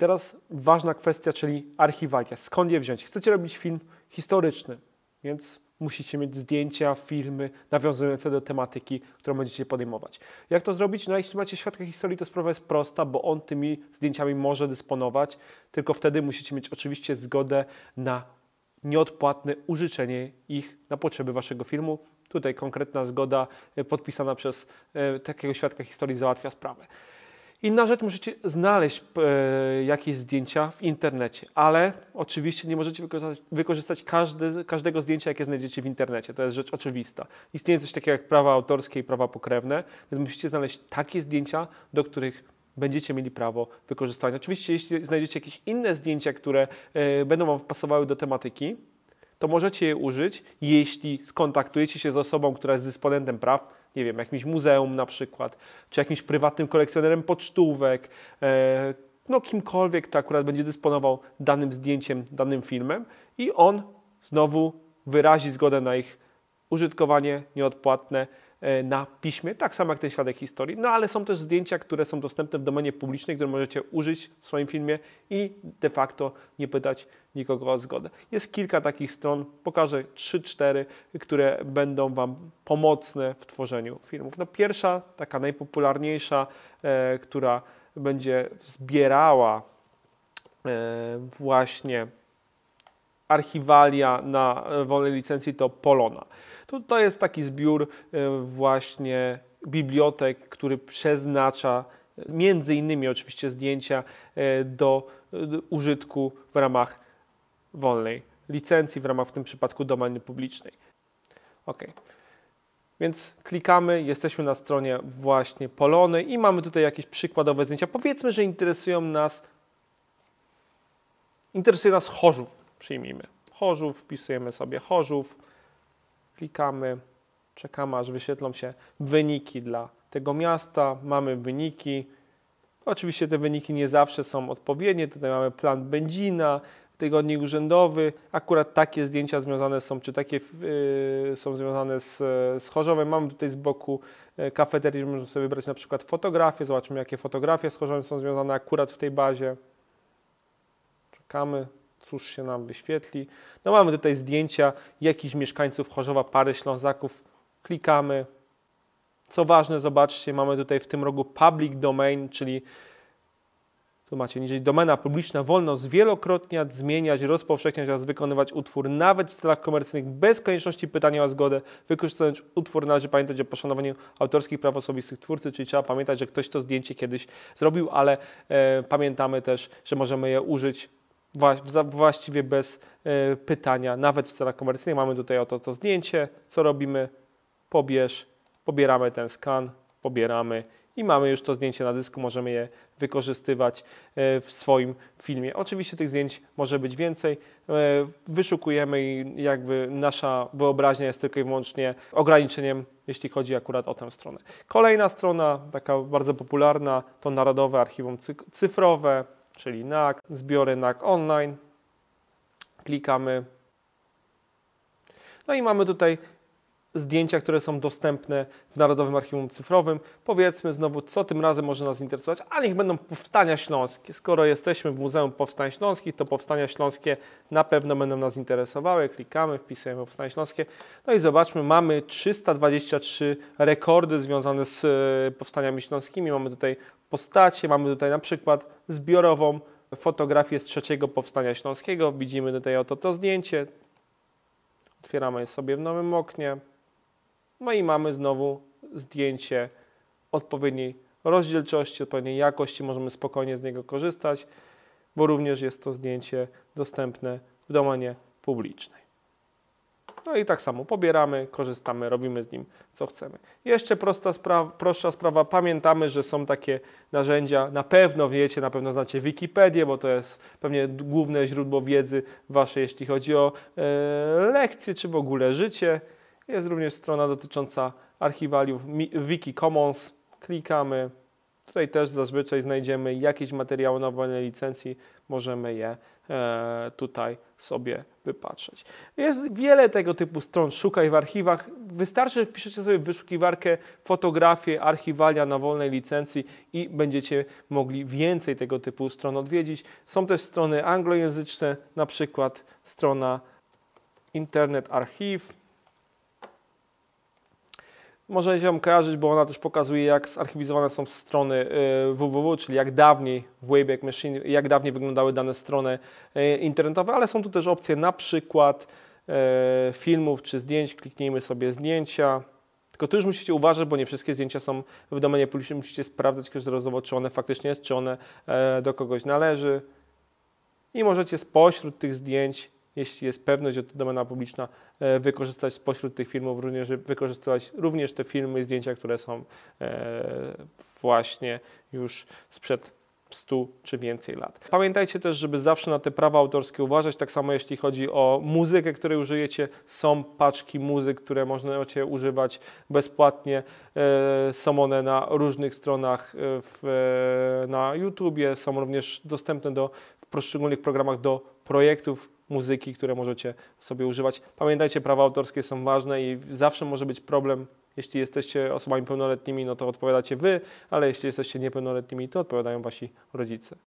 Teraz ważna kwestia, czyli archiwalia. Skąd je wziąć? Chcecie robić film historyczny, więc musicie mieć zdjęcia, filmy nawiązujące do tematyki, którą będziecie podejmować. Jak to zrobić? No jeśli macie świadka historii, to sprawa jest prosta, bo on tymi zdjęciami może dysponować, tylko wtedy musicie mieć oczywiście zgodę na nieodpłatne użyczenie ich na potrzeby waszego filmu. Tutaj konkretna zgoda e, podpisana przez e, takiego świadka historii załatwia sprawę. Inna rzecz, możecie znaleźć e, jakieś zdjęcia w internecie, ale oczywiście nie możecie wykorzystać, wykorzystać każdy, każdego zdjęcia, jakie znajdziecie w internecie. To jest rzecz oczywista. Istnieje coś takiego jak prawa autorskie i prawa pokrewne, więc musicie znaleźć takie zdjęcia, do których będziecie mieli prawo wykorzystania. Oczywiście, jeśli znajdziecie jakieś inne zdjęcia, które e, będą Wam pasowały do tematyki, to możecie je użyć, jeśli skontaktujecie się z osobą, która jest dysponentem praw, nie wiem, jakimś muzeum na przykład, czy jakimś prywatnym kolekcjonerem pocztówek, e, no kimkolwiek, kto akurat będzie dysponował danym zdjęciem, danym filmem i on znowu wyrazi zgodę na ich użytkowanie nieodpłatne, E, na piśmie, tak samo jak ten świadek historii. No ale są też zdjęcia, które są dostępne w domenie publicznej, które możecie użyć w swoim filmie i de facto nie pytać nikogo o zgodę. Jest kilka takich stron, pokażę 3-4, które będą Wam pomocne w tworzeniu filmów. No pierwsza, taka najpopularniejsza, e, która będzie zbierała e, właśnie archiwalia na e, wolnej licencji to Polona. To, to jest taki zbiór e, właśnie bibliotek, który przeznacza między innymi oczywiście zdjęcia e, do użytku w ramach wolnej licencji, w ramach w tym przypadku domeny publicznej. OK. Więc klikamy, jesteśmy na stronie właśnie Polony i mamy tutaj jakieś przykładowe zdjęcia. Powiedzmy, że interesują nas interesuje nas Chorzów przyjmijmy Chorzów, wpisujemy sobie Chorzów, klikamy, czekamy aż wyświetlą się wyniki dla tego miasta, mamy wyniki, oczywiście te wyniki nie zawsze są odpowiednie, tutaj mamy plan Będzina, tygodnik urzędowy, akurat takie zdjęcia związane są, czy takie yy, są związane z, z Chorzowem, mamy tutaj z boku y, kafeterię. możemy sobie wybrać na przykład fotografie, zobaczmy jakie fotografie z Chorzowem są związane akurat w tej bazie, czekamy, cóż się nam wyświetli. No mamy tutaj zdjęcia jakichś mieszkańców Chorzowa, pary Ślązaków. Klikamy. Co ważne, zobaczcie, mamy tutaj w tym rogu public domain, czyli tu macie, niżej, domena publiczna wolno zwielokrotniać, zmieniać, rozpowszechniać oraz wykonywać utwór nawet w celach komercyjnych bez konieczności pytania o zgodę. Wykorzystując utwór należy pamiętać o poszanowaniu autorskich praw osobistych twórcy, czyli trzeba pamiętać, że ktoś to zdjęcie kiedyś zrobił, ale e, pamiętamy też, że możemy je użyć właściwie bez e, pytania, nawet w celach komercyjnych. Mamy tutaj oto to zdjęcie, co robimy, pobierz, pobieramy ten skan, pobieramy i mamy już to zdjęcie na dysku, możemy je wykorzystywać e, w swoim filmie. Oczywiście tych zdjęć może być więcej, e, wyszukujemy i jakby nasza wyobraźnia jest tylko i wyłącznie ograniczeniem, jeśli chodzi akurat o tę stronę. Kolejna strona, taka bardzo popularna, to Narodowe Archiwum Cyfrowe, czyli NAC, zbiory NAC online. Klikamy. No i mamy tutaj zdjęcia, które są dostępne w Narodowym Archiwum Cyfrowym. Powiedzmy znowu, co tym razem może nas interesować, a niech będą powstania śląskie. Skoro jesteśmy w Muzeum Powstań Śląskich, to powstania śląskie na pewno będą nas interesowały. Klikamy, wpisujemy powstania śląskie. No i zobaczmy, mamy 323 rekordy związane z e, powstaniami śląskimi. Mamy tutaj postacie, mamy tutaj na przykład zbiorową fotografię z trzeciego powstania śląskiego. Widzimy tutaj oto to zdjęcie. Otwieramy je sobie w nowym oknie. No i mamy znowu zdjęcie odpowiedniej rozdzielczości, odpowiedniej jakości. Możemy spokojnie z niego korzystać, bo również jest to zdjęcie dostępne w domenie publicznej. No i tak samo pobieramy, korzystamy, robimy z nim co chcemy. Jeszcze prosta sprawa, prostsza sprawa, pamiętamy, że są takie narzędzia, na pewno wiecie, na pewno znacie Wikipedię, bo to jest pewnie główne źródło wiedzy Waszej, jeśli chodzi o e, lekcje czy w ogóle życie. Jest również strona dotycząca archiwaliów Wiki Commons. Klikamy. Tutaj też zazwyczaj znajdziemy jakieś materiały na wolnej licencji. Możemy je e, tutaj sobie wypatrzeć. Jest wiele tego typu stron, szukaj w archiwach. Wystarczy, że wpiszecie sobie w wyszukiwarkę fotografie archiwalia na wolnej licencji i będziecie mogli więcej tego typu stron odwiedzić. Są też strony anglojęzyczne, na przykład strona Internet Archive, może się ją kojarzyć, bo ona też pokazuje, jak zarchiwizowane są strony www, y, czyli jak dawniej w Wayback Machine, jak dawniej wyglądały dane strony y, internetowe, ale są tu też opcje na przykład y, filmów czy zdjęć. Kliknijmy sobie zdjęcia. Tylko tu już musicie uważać, bo nie wszystkie zdjęcia są w domenie publicznej. Musicie sprawdzać każdorazowo, czy one faktycznie jest, czy one do kogoś należy. I możecie spośród tych zdjęć jeśli jest pewność, że to domena publiczna, e, wykorzystać spośród tych filmów, również, wykorzystywać również te filmy i zdjęcia, które są e, właśnie już sprzed 100 czy więcej lat. Pamiętajcie też, żeby zawsze na te prawa autorskie uważać, tak samo jeśli chodzi o muzykę, której użyjecie. Są paczki muzyk, które możecie używać bezpłatnie. E, są one na różnych stronach e, w, e, na YouTubie, są również dostępne do, w poszczególnych programach do projektów muzyki, które możecie sobie używać. Pamiętajcie, prawa autorskie są ważne i zawsze może być problem jeśli jesteście osobami pełnoletnimi, no to odpowiadacie wy, ale jeśli jesteście niepełnoletnimi, to odpowiadają wasi rodzice.